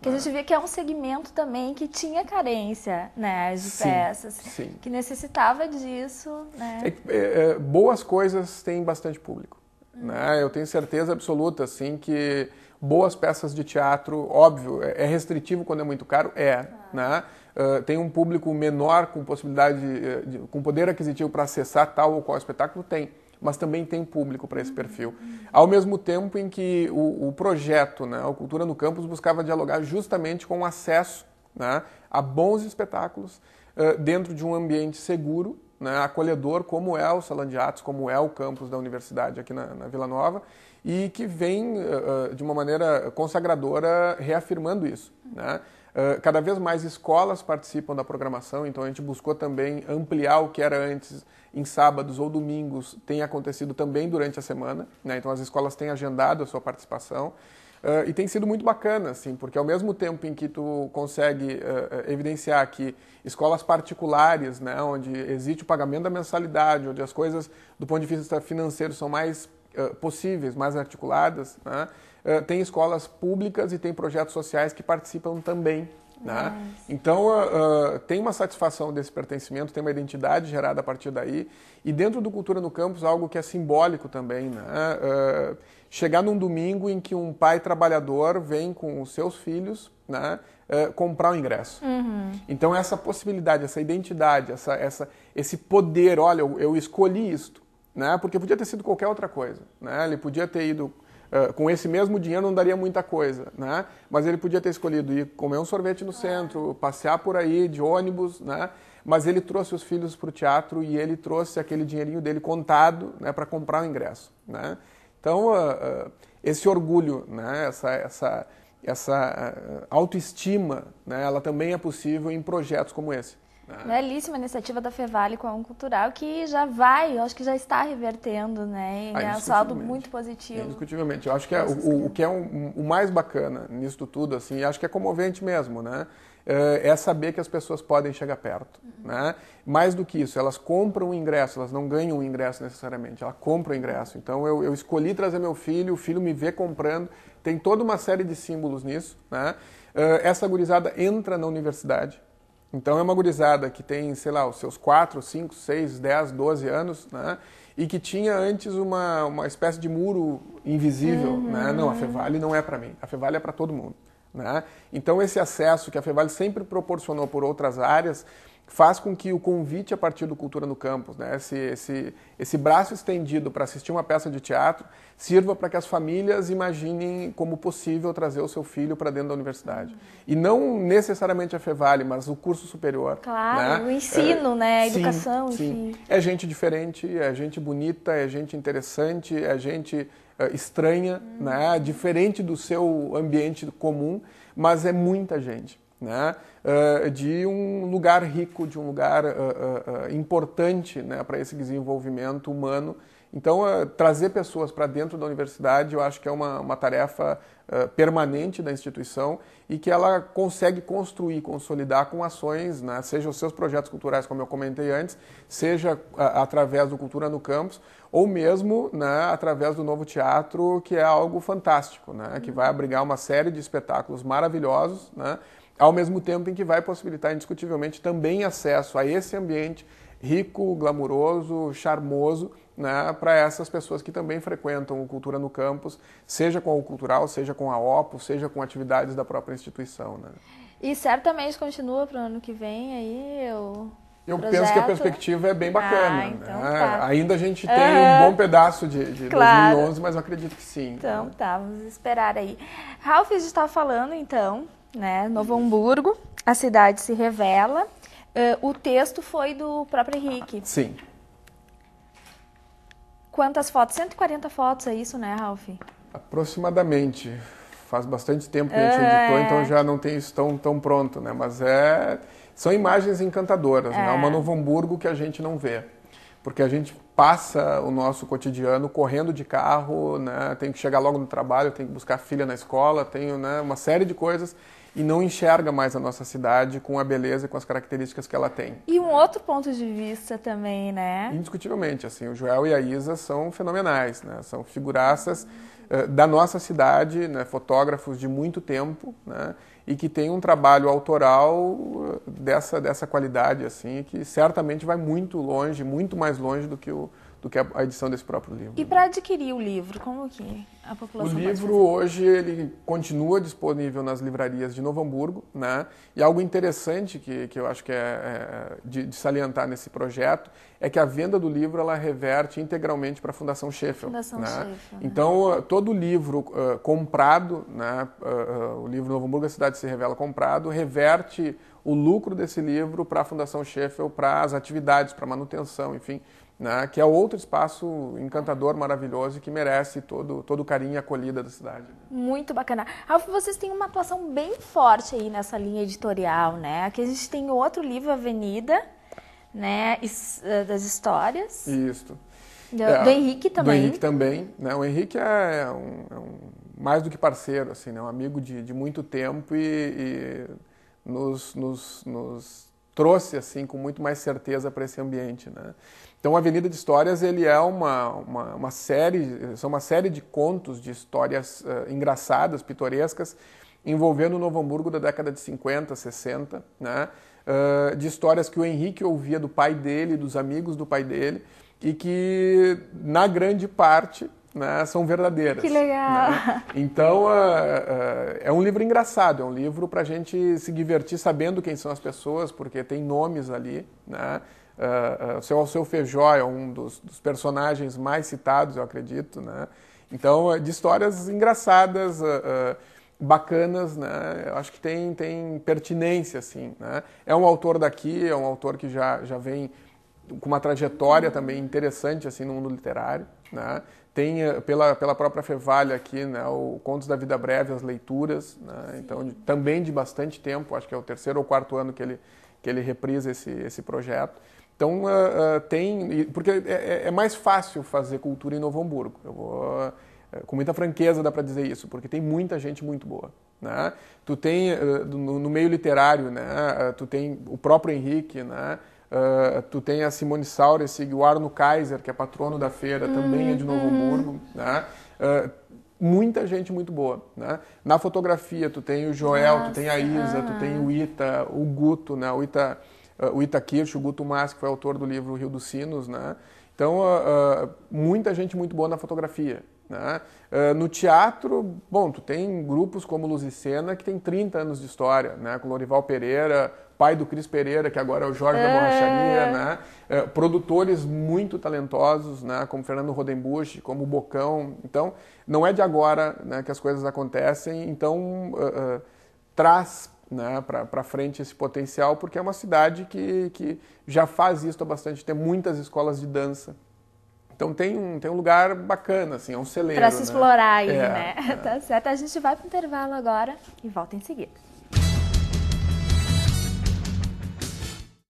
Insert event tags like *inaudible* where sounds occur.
Que a gente via que é um segmento também que tinha carência né, de sim, peças, sim. que necessitava disso. Né? É, é, é, boas coisas têm bastante público. Né? Hum. Né? Eu tenho certeza absoluta assim, que boas peças de teatro, óbvio, é, é restritivo quando é muito caro? É. Né? Uh, tem um público menor com possibilidade, de, eh, de, com poder aquisitivo para acessar tal ou qual espetáculo? Tem mas também tem público para esse perfil. Ao mesmo tempo em que o, o projeto, né, a Cultura no Campus, buscava dialogar justamente com o acesso né, a bons espetáculos uh, dentro de um ambiente seguro, né, acolhedor, como é o Salão de Atos, como é o campus da universidade aqui na, na Vila Nova, e que vem, uh, de uma maneira consagradora, reafirmando isso. Né? Ah, cada vez mais escolas participam da programação, então a gente buscou também ampliar o que era antes em sábados ou domingos, tem acontecido também durante a semana, né? então as escolas têm agendado a sua participação. Uh, e tem sido muito bacana, assim, porque ao mesmo tempo em que tu consegue uh, evidenciar que escolas particulares, né, onde existe o pagamento da mensalidade, onde as coisas do ponto de vista financeiro são mais eh, possíveis, mais articuladas. Né? Uh, tem escolas públicas e tem projetos sociais que participam também. Né? Então, uh, tem uma satisfação desse pertencimento, tem uma identidade gerada a partir daí. E dentro do Cultura no Campus, algo que é simbólico também. Né? chegar num domingo em que um pai trabalhador vem com os seus filhos né, uh, comprar o ingresso. Uhum. Então, essa possibilidade, essa identidade, essa, essa, esse poder, olha, eu, eu escolhi isto né? Porque podia ter sido qualquer outra coisa, né? Ele podia ter ido uh, com esse mesmo dinheiro não daria muita coisa, né? Mas ele podia ter escolhido ir comer um sorvete no centro, passear por aí de ônibus, né? Mas ele trouxe os filhos para o teatro e ele trouxe aquele dinheirinho dele contado, né? Para comprar o ingresso, né? Então uh, uh, esse orgulho, né? Essa essa essa autoestima, né? Ela também é possível em projetos como esse. Ah. Belíssima iniciativa da Fevale com a Um Cultural, que já vai, eu acho que já está revertendo, né? Ah, é um saldo muito positivo. Indiscutivelmente. Eu acho que é, o, o, que é um, o mais bacana nisso tudo, assim, acho que é comovente mesmo, né? É, é saber que as pessoas podem chegar perto, uhum. né? Mais do que isso, elas compram o ingresso, elas não ganham o ingresso necessariamente, elas compram o ingresso. Então eu, eu escolhi trazer meu filho, o filho me vê comprando, tem toda uma série de símbolos nisso, né? É, essa gurizada entra na universidade, então é uma gurizada que tem, sei lá, os seus 4, 5, 6, 10, 12 anos, né? E que tinha antes uma, uma espécie de muro invisível, uhum. né? Não, a Fevale não é para mim, a Fevale é para todo mundo, né? Então esse acesso que a Fevale sempre proporcionou por outras áreas, faz com que o convite a partir do Cultura no Campus, né, esse, esse, esse braço estendido para assistir uma peça de teatro, sirva para que as famílias imaginem como possível trazer o seu filho para dentro da universidade. Uhum. E não necessariamente a Fevale, mas o curso superior. Né? Claro, né? o é, ensino, é, né? a educação, sim, É gente diferente, é gente bonita, é gente interessante, é gente é, estranha, uhum. né? diferente do seu ambiente comum, mas é muita gente né? Eh, de um lugar rico, de um lugar eh, eh, importante né? para esse desenvolvimento humano. Então, trazer pessoas para dentro da universidade eu acho que é uma, uma tarefa permanente da instituição e que ela consegue construir, consolidar com ações, né? seja os seus projetos culturais, como eu comentei antes, seja através do Cultura no Campus, ou mesmo né, através do Novo Teatro, que é algo fantástico, né? que vai abrigar uma série de espetáculos maravilhosos. Né? ao mesmo tempo em que vai possibilitar indiscutivelmente também acesso a esse ambiente rico, glamuroso, charmoso, né, para essas pessoas que também frequentam o Cultura no Campus, seja com o Cultural, seja com a OPO, seja com atividades da própria instituição. Né. E certamente continua para o ano que vem aí eu eu projeto. penso que a perspectiva é bem ah, bacana. Ah, então né? tá. Ainda a gente tem uhum. um ah, bom pedaço de, de claro. 2011, mas eu acredito que sim. Então né? tá, vamos esperar aí. Ralph, a gente tá falando então né? Novo Hamburgo, a cidade se revela. Uh, o texto foi do próprio Henrique. Sim. Quantas fotos? 140 fotos, é isso, né, Ralph? Aproximadamente. Faz bastante tempo que a gente é... editou, então é. já não tem isso tão, tão pronto, né? Mas é... são imagens encantadoras, né? é. né? Uma Novo Hamburgo que a gente não vê. Porque a gente passa o nosso cotidiano correndo de carro, né? Tem que chegar logo no trabalho, tem que buscar filha na escola, tem né, uma série de coisas e não enxerga mais a nossa cidade com a beleza e com as características que ela tem. E um outro ponto de vista também, né? Indiscutivelmente, assim, o Joel e a Isa são fenomenais, né? São figuraças eh, da nossa cidade, né, fotógrafos de muito tempo, né, e que tem um trabalho autoral eh, dessa, dessa qualidade, assim, que certamente vai muito longe, muito mais longe do que o, do que a edição desse próprio livro. E para adquirir o livro, como que a população O livro hoje ele continua disponível nas livrarias de Novo Hamburgo, né? E algo interessante que, que eu acho que é, é, é de, de, salientar nesse projeto é que a venda do livro ela reverte integralmente para a Fundação Sheffield. Fundação né? Sheffield. Né? Então né? todo livro uh, comprado, né? Uh, uh, o livro Novo Hamburgo a cidade se revela comprado reverte o lucro desse livro para a Fundação Sheffield, para as atividades, para manutenção, enfim né, que é outro espaço encantador, maravilhoso e que merece todo, todo o carinho e acolhida da cidade. Muito bacana. Ralf, vocês têm uma atuação bem forte aí nessa linha editorial, né? Aqui a gente tem outro livro, Avenida, né, eh, das histórias. Isso. Do, é, do Henrique também. Do Henrique também. Né? O Henrique é um, é um, mais do que parceiro, assim, né? um amigo de, de muito tempo e, e nos, nos, nos trouxe assim com muito mais certeza para esse ambiente, né? Então, a Avenida de Histórias ele é uma, uma, uma, série, são uma série de contos de histórias uh, engraçadas, pitorescas, envolvendo o Novo Hamburgo da década de 50, 60, né? Uh, de histórias que o Henrique ouvia do pai dele, dos amigos do pai dele, e que, na grande parte, né, são verdadeiras. Que legal! Né? Então, uh, uh, é um livro engraçado, é um livro para a gente se divertir sabendo quem são as pessoas, porque tem nomes ali. Né? Uh, o seu Alceu Feijó é um dos, dos, personagens mais citados, eu acredito. Né? Então, de histórias engraçadas, bacanas, né? Eu acho que tem, tem pertinência, assim. Né? É um autor daqui, é um autor que já, já vem com uma trajetória também interessante assim no mundo literário, né? Tem pela, pela própria Fevalha aqui, né, o Contos da Vida Breve, as leituras, né, então de, também de bastante tempo, acho que é o terceiro ou quarto ano que ele, que ele reprisa esse, esse projeto. Então uh, uh, tem, porque é, é, é, mais fácil fazer cultura em Novo Hamburgo, eu vou, ah, com muita franqueza dá para dizer isso, porque tem muita gente muito boa. Né? Tu tem, no, no meio literário, né, tu tem o próprio Henrique, né, Uh, tu tem a Simone Saures e o Arno Kaiser, que é patrono da feira, também é de Novo hum. Hamburgo. Né? Uh, muita gente muito boa. Né? Na fotografia, tu tem o Joel, Nossa. tu tem a Isa, tu tem o Ita, o Guto, né? o, Ita, uh, o Ita Kirsch, o Guto Mas, que foi autor do livro Rio dos Sinos. Né? Então, muita gente muito boa na fotografia. Né? Uh, no teatro, bom, tu tem grupos como Luz e Luzicena que tem 30 anos de história, né? com Lorival Pereira, pai do Cris Pereira, que agora é o Jorge é. da Borracharia, é. né? É, produtores muito talentosos, né? Como Fernando Rodenbusch, como Bocão. Então, não é de agora né, que as coisas acontecem. Então, uh, uh, traz né, para frente esse potencial, porque é uma cidade que, que já faz isso há bastante tem Muitas escolas de dança. Então tem um, tem um lugar bacana, assim, é um celeiro. Para se né? explorar aí, é, né? É. *laughs* Tá certo. A gente vai para o intervalo agora e volta em seguida.